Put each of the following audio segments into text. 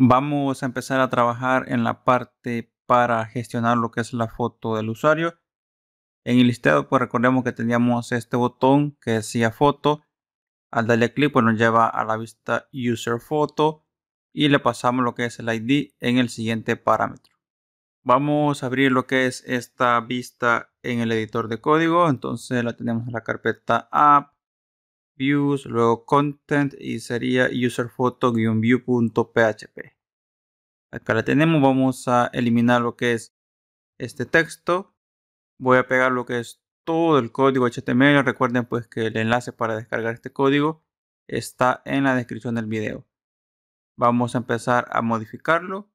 Vamos a empezar a trabajar en la parte para gestionar lo que es la foto del usuario. En el listado, pues recordemos que teníamos este botón que decía foto. Al darle clic, pues nos lleva a la vista user photo y le pasamos lo que es el ID en el siguiente parámetro. Vamos a abrir lo que es esta vista en el editor de código. Entonces la tenemos en la carpeta app, views, luego content y sería userfoto viewphp acá la tenemos vamos a eliminar lo que es este texto voy a pegar lo que es todo el código HTML recuerden pues que el enlace para descargar este código está en la descripción del video vamos a empezar a modificarlo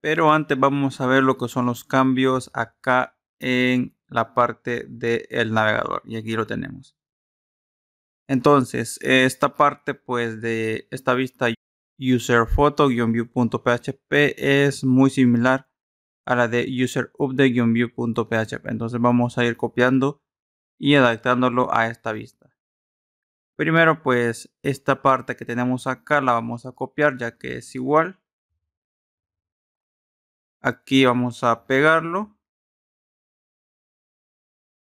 pero antes vamos a ver lo que son los cambios acá en la parte del navegador y aquí lo tenemos entonces esta parte pues de esta vista userphoto-view.php es muy similar a la de userupdate-view.php. Entonces vamos a ir copiando y adaptándolo a esta vista. Primero pues esta parte que tenemos acá la vamos a copiar ya que es igual. Aquí vamos a pegarlo.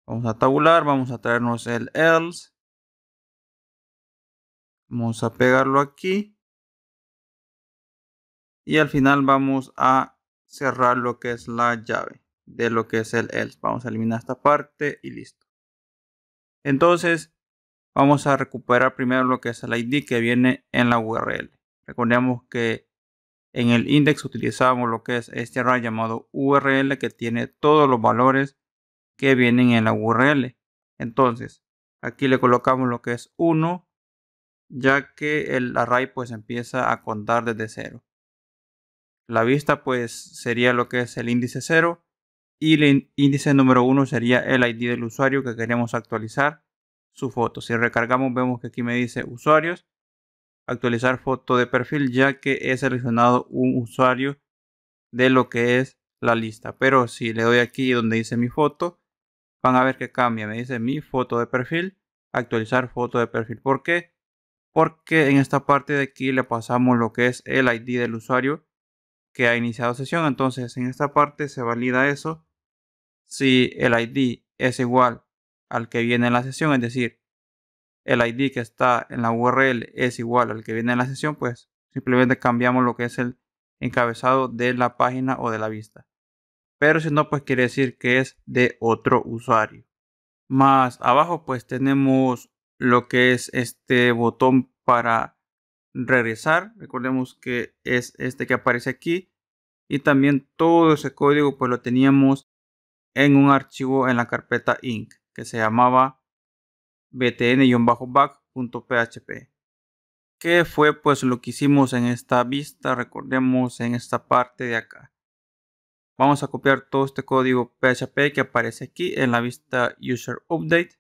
Vamos a tabular, vamos a traernos el else. Vamos a pegarlo aquí y al final vamos a cerrar lo que es la llave de lo que es el else. Vamos a eliminar esta parte y listo. Entonces vamos a recuperar primero lo que es el ID que viene en la URL. Recordemos que en el index utilizamos lo que es este array llamado URL que tiene todos los valores que vienen en la URL. Entonces aquí le colocamos lo que es 1 ya que el array pues empieza a contar desde cero. La vista pues sería lo que es el índice 0 y el índice número 1 sería el ID del usuario que queremos actualizar su foto. Si recargamos vemos que aquí me dice usuarios, actualizar foto de perfil ya que he seleccionado un usuario de lo que es la lista. Pero si le doy aquí donde dice mi foto, van a ver que cambia. Me dice mi foto de perfil, actualizar foto de perfil. ¿Por qué? Porque en esta parte de aquí le pasamos lo que es el ID del usuario que ha iniciado sesión. Entonces, en esta parte se valida eso si el ID es igual al que viene en la sesión, es decir, el ID que está en la URL es igual al que viene en la sesión, pues simplemente cambiamos lo que es el encabezado de la página o de la vista. Pero si no, pues quiere decir que es de otro usuario. Más abajo, pues tenemos lo que es este botón para regresar. Recordemos que es este que aparece aquí. Y también todo ese código pues lo teníamos en un archivo en la carpeta inc que se llamaba btn que fue pues lo que hicimos en esta vista recordemos en esta parte de acá vamos a copiar todo este código php que aparece aquí en la vista user update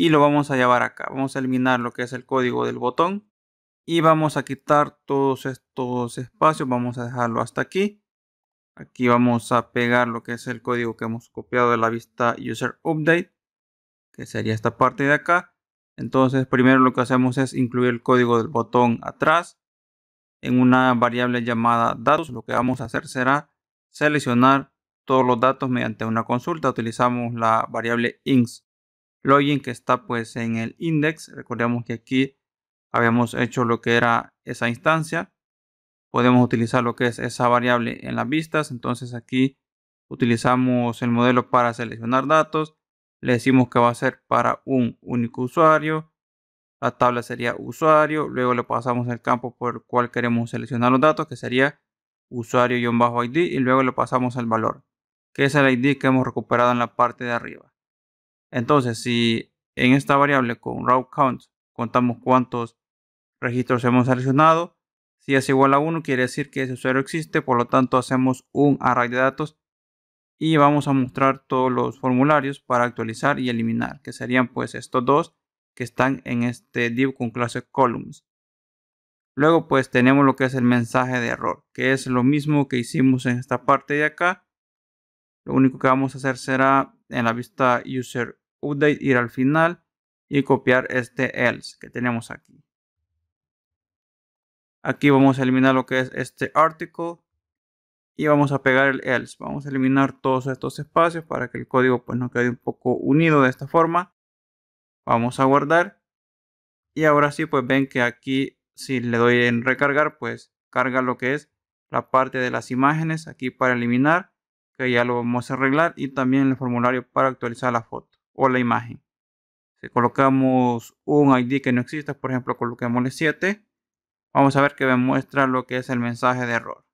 y lo vamos a llevar acá. Vamos a eliminar lo que es el código del botón y vamos a quitar todos estos espacios. Vamos a dejarlo hasta aquí. Aquí vamos a pegar lo que es el código que hemos copiado de la vista user update, que sería esta parte de acá. Entonces primero lo que hacemos es incluir el código del botón atrás en una variable llamada datos. Lo que vamos a hacer será seleccionar todos los datos mediante una consulta. Utilizamos la variable ins login que está pues en el index. Recordemos que aquí habíamos hecho lo que era esa instancia. Podemos utilizar lo que es esa variable en las vistas. Entonces aquí utilizamos el modelo para seleccionar datos. Le decimos que va a ser para un único usuario. La tabla sería usuario. Luego le pasamos el campo por el cual queremos seleccionar los datos, que sería usuario-id. Y luego le pasamos el valor, que es el id que hemos recuperado en la parte de arriba. Entonces, si en esta variable con row count contamos cuántos registros hemos seleccionado, si es igual a 1 quiere decir que ese usuario existe, por lo tanto hacemos un array de datos y vamos a mostrar todos los formularios para actualizar y eliminar, que serían pues estos dos que están en este div con clase columns. Luego pues tenemos lo que es el mensaje de error, que es lo mismo que hicimos en esta parte de acá. Lo único que vamos a hacer será en la vista user update, ir al final y copiar este else que tenemos aquí. Aquí vamos a eliminar lo que es este article y vamos a pegar el else. Vamos a eliminar todos estos espacios para que el código pues no quede un poco unido de esta forma. Vamos a guardar y ahora sí pues ven que aquí si le doy en recargar pues carga lo que es la parte de las imágenes aquí para eliminar que ya lo vamos a arreglar y también el formulario para actualizar la foto o la imagen. Si colocamos un ID que no exista, por ejemplo, el 7, vamos a ver que me muestra lo que es el mensaje de error.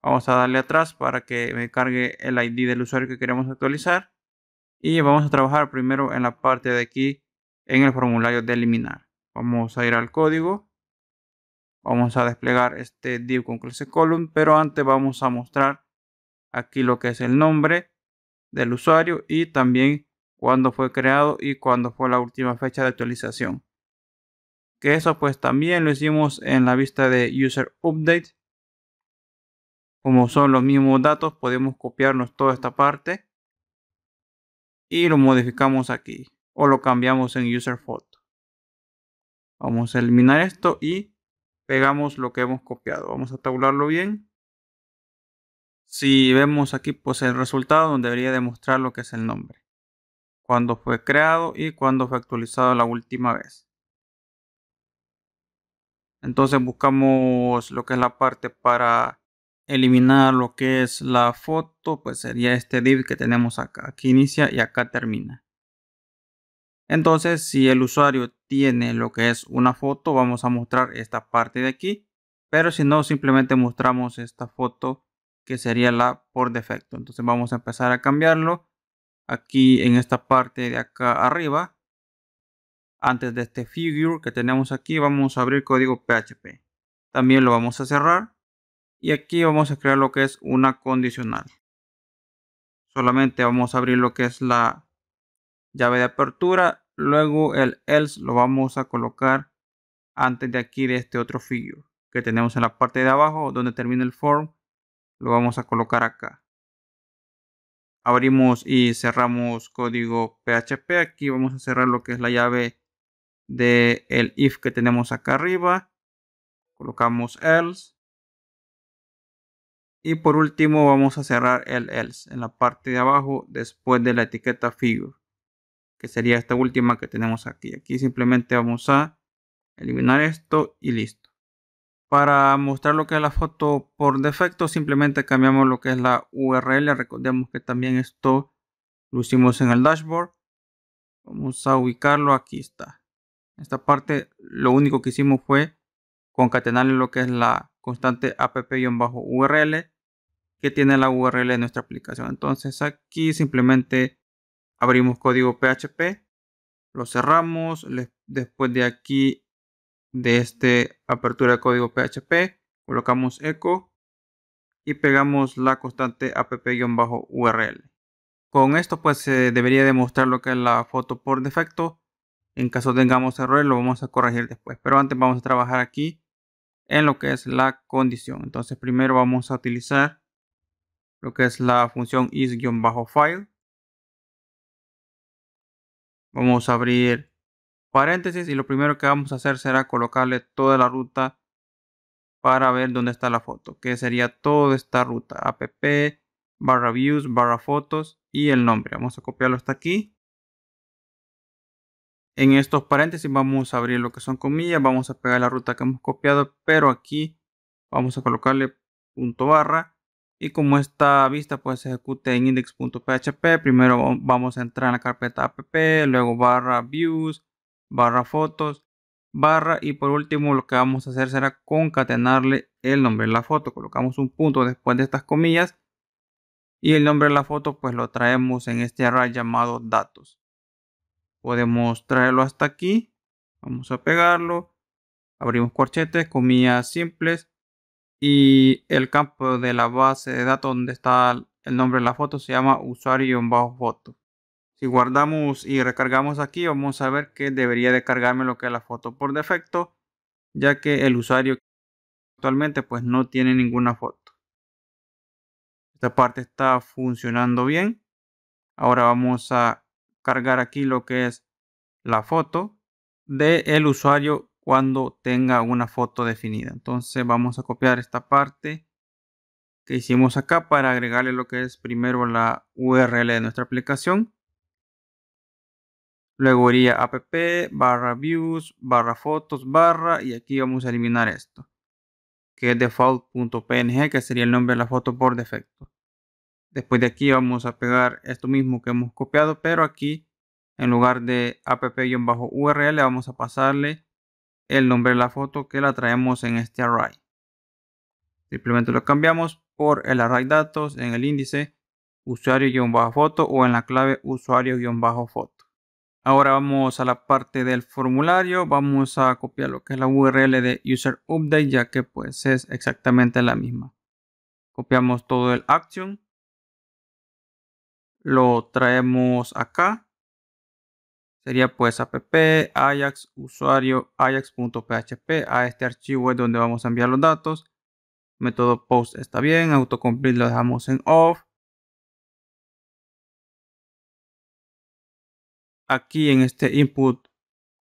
Vamos a darle atrás para que me cargue el ID del usuario que queremos actualizar. Y vamos a trabajar primero en la parte de aquí, en el formulario de eliminar. Vamos a ir al código. Vamos a desplegar este div con clase column, pero antes vamos a mostrar aquí lo que es el nombre del usuario y también cuándo fue creado y cuándo fue la última fecha de actualización. Que eso pues también lo hicimos en la vista de User Update. Como son los mismos datos, podemos copiarnos toda esta parte y lo modificamos aquí o lo cambiamos en User Photo. Vamos a eliminar esto y pegamos lo que hemos copiado. Vamos a tabularlo bien. Si vemos aquí pues el resultado donde debería demostrar lo que es el nombre cuándo fue creado y cuándo fue actualizado la última vez. Entonces buscamos lo que es la parte para eliminar lo que es la foto, pues sería este div que tenemos acá. Aquí inicia y acá termina. Entonces, si el usuario tiene lo que es una foto, vamos a mostrar esta parte de aquí. Pero si no, simplemente mostramos esta foto que sería la por defecto. Entonces vamos a empezar a cambiarlo aquí en esta parte de acá arriba. Antes de este figure que tenemos aquí vamos a abrir código PHP. También lo vamos a cerrar. Y aquí vamos a crear lo que es una condicional. Solamente vamos a abrir lo que es la llave de apertura. Luego el else lo vamos a colocar antes de aquí de este otro figure que tenemos en la parte de abajo donde termina el form. Lo vamos a colocar acá abrimos y cerramos código PHP. Aquí vamos a cerrar lo que es la llave del el if que tenemos acá arriba. Colocamos else. Y por último vamos a cerrar el else en la parte de abajo después de la etiqueta figure. Que sería esta última que tenemos aquí. Aquí simplemente vamos a eliminar esto y listo. Para mostrar lo que es la foto por defecto, simplemente cambiamos lo que es la URL. Recordemos que también esto lo hicimos en el dashboard. Vamos a ubicarlo, aquí está. Esta parte lo único que hicimos fue concatenarle lo que es la constante app-url que tiene la URL de nuestra aplicación. Entonces aquí simplemente abrimos código PHP, lo cerramos, después de aquí de este apertura de código PHP, colocamos echo y pegamos la constante app-url. Con esto pues se debería demostrar lo que es la foto por defecto. En caso tengamos error lo vamos a corregir después, pero antes vamos a trabajar aquí en lo que es la condición. Entonces primero vamos a utilizar lo que es la función is-file. Vamos a abrir paréntesis y lo primero que vamos a hacer será colocarle toda la ruta para ver dónde está la foto, que sería toda esta ruta, app, barra views, barra fotos y el nombre. Vamos a copiarlo hasta aquí. En estos paréntesis vamos a abrir lo que son comillas, vamos a pegar la ruta que hemos copiado, pero aquí vamos a colocarle punto barra y como esta vista pues se ejecute en index.php, primero vamos a entrar en la carpeta app, luego barra views, barra fotos, barra y por último lo que vamos a hacer será concatenarle el nombre de la foto. Colocamos un punto después de estas comillas y el nombre de la foto pues lo traemos en este array llamado datos. Podemos traerlo hasta aquí. Vamos a pegarlo. Abrimos corchetes, comillas simples y el campo de la base de datos donde está el nombre de la foto se llama usuario-foto. Si guardamos y recargamos aquí, vamos a ver que debería de cargarme lo que es la foto por defecto, ya que el usuario actualmente pues no tiene ninguna foto. Esta parte está funcionando bien. Ahora vamos a cargar aquí lo que es la foto del el usuario cuando tenga una foto definida. Entonces vamos a copiar esta parte que hicimos acá para agregarle lo que es primero la URL de nuestra aplicación Luego iría app barra views barra fotos barra y aquí vamos a eliminar esto. Que es default.png que sería el nombre de la foto por defecto. Después de aquí vamos a pegar esto mismo que hemos copiado pero aquí en lugar de app-url vamos a pasarle el nombre de la foto que la traemos en este array. Simplemente lo cambiamos por el array datos en el índice usuario-foto o en la clave usuario-foto. Ahora vamos a la parte del formulario, vamos a copiar lo que es la URL de user update ya que pues es exactamente la misma. Copiamos todo el action, lo traemos acá, sería pues app ajax usuario ajax.php, a este archivo es donde vamos a enviar los datos, método post está bien, autocomplete lo dejamos en off, aquí en este input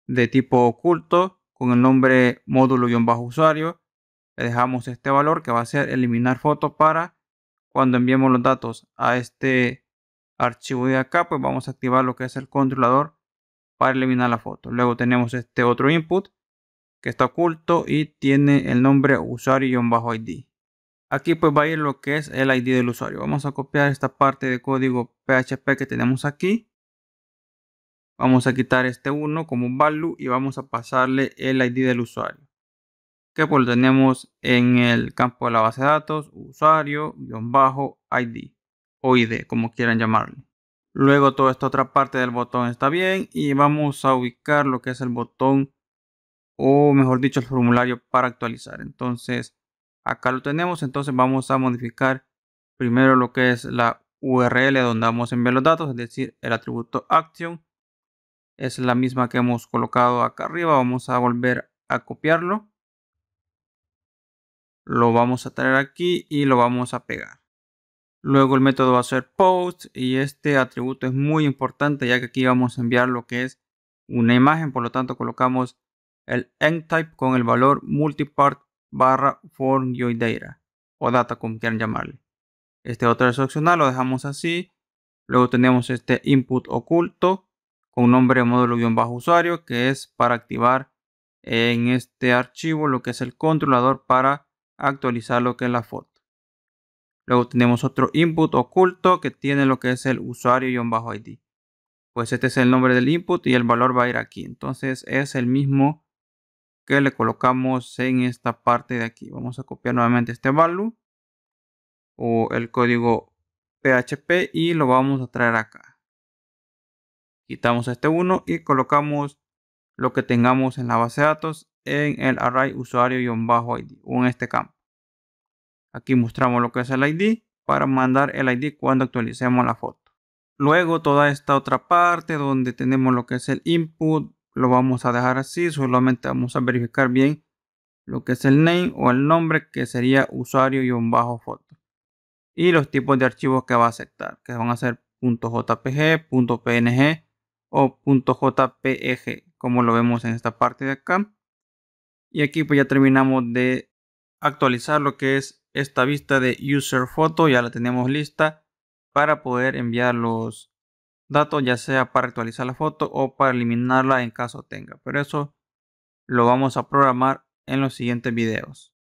de tipo oculto con el nombre módulo-usuario. Le dejamos este valor que va a ser eliminar foto para cuando enviemos los datos a este archivo de acá, pues vamos a activar lo que es el controlador para eliminar la foto. Luego tenemos este otro input que está oculto y tiene el nombre usuario-id. Aquí pues va a ir lo que es el ID del usuario. Vamos a copiar esta parte de código PHP que tenemos aquí Vamos a quitar este 1 como value y vamos a pasarle el ID del usuario. Que pues lo tenemos en el campo de la base de datos, usuario-id o ID, como quieran llamarlo. Luego toda esta otra parte del botón está bien y vamos a ubicar lo que es el botón o mejor dicho el formulario para actualizar. Entonces acá lo tenemos, entonces vamos a modificar primero lo que es la URL donde vamos a enviar los datos, es decir, el atributo action es la misma que hemos colocado acá arriba vamos a volver a copiarlo lo vamos a traer aquí y lo vamos a pegar luego el método va a ser post y este atributo es muy importante ya que aquí vamos a enviar lo que es una imagen por lo tanto colocamos el type con el valor multipart barra form data o data como quieran llamarle este otro es opcional lo dejamos así luego tenemos este input oculto un nombre módulo-usuario que es para activar en este archivo lo que es el controlador para actualizar lo que es la foto. Luego tenemos otro input oculto que tiene lo que es el usuario-id. Pues este es el nombre del input y el valor va a ir aquí. Entonces es el mismo que le colocamos en esta parte de aquí. Vamos a copiar nuevamente este value o el código PHP y lo vamos a traer acá. Quitamos este 1 y colocamos lo que tengamos en la base de datos en el array usuario-id o en este campo. Aquí mostramos lo que es el ID para mandar el ID cuando actualicemos la foto. Luego toda esta otra parte donde tenemos lo que es el input lo vamos a dejar así, solamente vamos a verificar bien lo que es el name o el nombre que sería usuario-foto y los tipos de archivos que va a aceptar, que van a ser .jpg, .png o .jpg como lo vemos en esta parte de acá y aquí pues ya terminamos de actualizar lo que es esta vista de user photo ya la tenemos lista para poder enviar los datos ya sea para actualizar la foto o para eliminarla en caso tenga pero eso lo vamos a programar en los siguientes videos